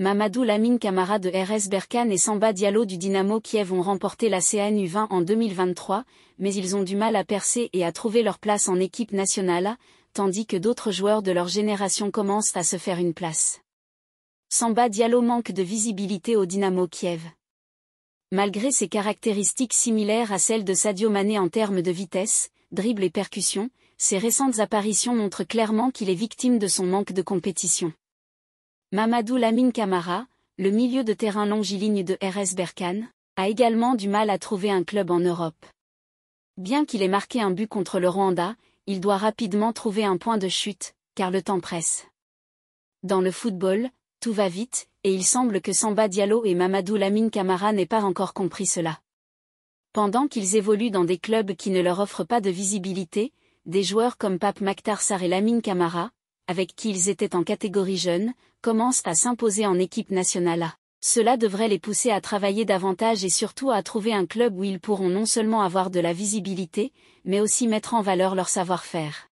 Mamadou Lamine Camara de RS Berkane et Samba Diallo du Dynamo Kiev ont remporté la cnu 20 en 2023, mais ils ont du mal à percer et à trouver leur place en équipe nationale, tandis que d'autres joueurs de leur génération commencent à se faire une place. Samba Diallo manque de visibilité au Dynamo Kiev. Malgré ses caractéristiques similaires à celles de Sadio Mané en termes de vitesse, dribble et percussion, ses récentes apparitions montrent clairement qu'il est victime de son manque de compétition. Mamadou Lamine Camara, le milieu de terrain longiligne de RS Berkane, a également du mal à trouver un club en Europe. Bien qu'il ait marqué un but contre le Rwanda, il doit rapidement trouver un point de chute, car le temps presse. Dans le football, tout va vite, et il semble que Samba Diallo et Mamadou Lamine Camara n'aient pas encore compris cela. Pendant qu'ils évoluent dans des clubs qui ne leur offrent pas de visibilité, des joueurs comme Pape Maktar et Lamine Camara, avec qui ils étaient en catégorie jeune, commencent à s'imposer en équipe nationale A. Cela devrait les pousser à travailler davantage et surtout à trouver un club où ils pourront non seulement avoir de la visibilité, mais aussi mettre en valeur leur savoir-faire.